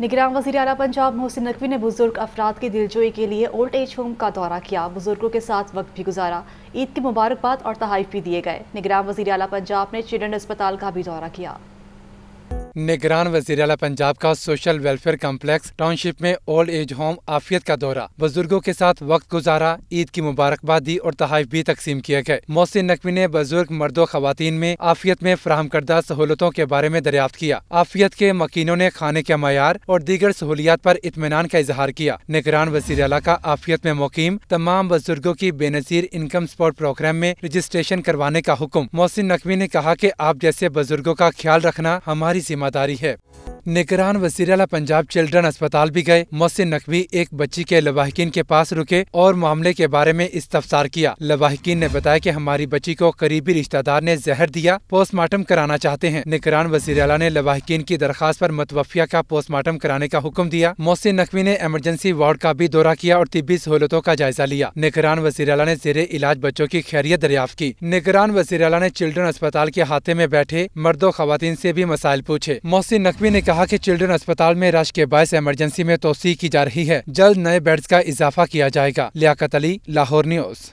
निगरान वजी अला पंजाब मोहसिन नकवी ने बुजुर्ग अफराद की दिलजोई के लिए ओल्ड एज होम का दौरा किया बुजुर्गों के साथ वक्त भी गुजारा ईद की मुबारकबाद और तहाइफ भी दिए गए निगरान वजी अला पंजाब ने चिल्ड्रन अस्पताल का भी दौरा किया निगरान वजीर अला पंजाब का सोशल वेलफेयर कम्प्लेक्स टाउनशिप में ओल्ड एज होम आफियत का दौरा बुजुर्गों के साथ वक्त गुजारा ईद की मुबारकबाद दी और तहफ भी तकसीम किए गए मोहसिन नकवी ने बुजुर्ग मर्दों खातन में आफियत में फ्राहम करदा सहूलतों के बारे में दरियाफ्त किया आफियत के मकीनों ने खाने के मैार और दीगर सहूलियात आरोप इतमान का इजहार किया निगरान वजीर अला का आफियत में मुकीम तमाम बुजुर्गो की बेनजीर इनकम सपोर्ट प्रोग्राम में रजिस्ट्रेशन करवाने का हुक्म मोहसिन नकवी ने कहा की आप जैसे बुजुर्गों का ख्याल रखना हमारी हमारी जिम्मेदारी है निगरान वजीर अला पंजाब चिल्ड्रन अस्पताल भी गए मोहसिन नकवी एक बच्ची के लवाहकिन के पास रुके और मामले के बारे में इस्तफसार किया लवाहकिन ने बताया कि हमारी बच्ची को करीबी रिश्तेदार ने जहर दिया पोस्टमार्टम कराना चाहते हैं निगरान वजीर अला ने लवाहकिन की दरखास्त आरोप मतवफिया का पोस्टमार्टम कराने का हुक्म दिया मोहसिन नकवी ने एमरजेंसी वार्ड का भी दौरा किया और तिबी सहूलतों का जायजा लिया निगरान वजीर अला ने जेरे इलाज बच्चों की खैरियत दरियाफ्त की निगरान वजीर अला ने चिल्ड्रन अस्पताल के हाथे में बैठे मर्दों खातन ऐसी भी मसाइल पूछे मोहसिन नकवी ने कहा कि चिल्ड्रन अस्पताल में रश के बायस इमरजेंसी में तोसी की जा रही है जल्द नए बेड्स का इजाफा किया जाएगा लियाकत अली लाहौर न्यूज़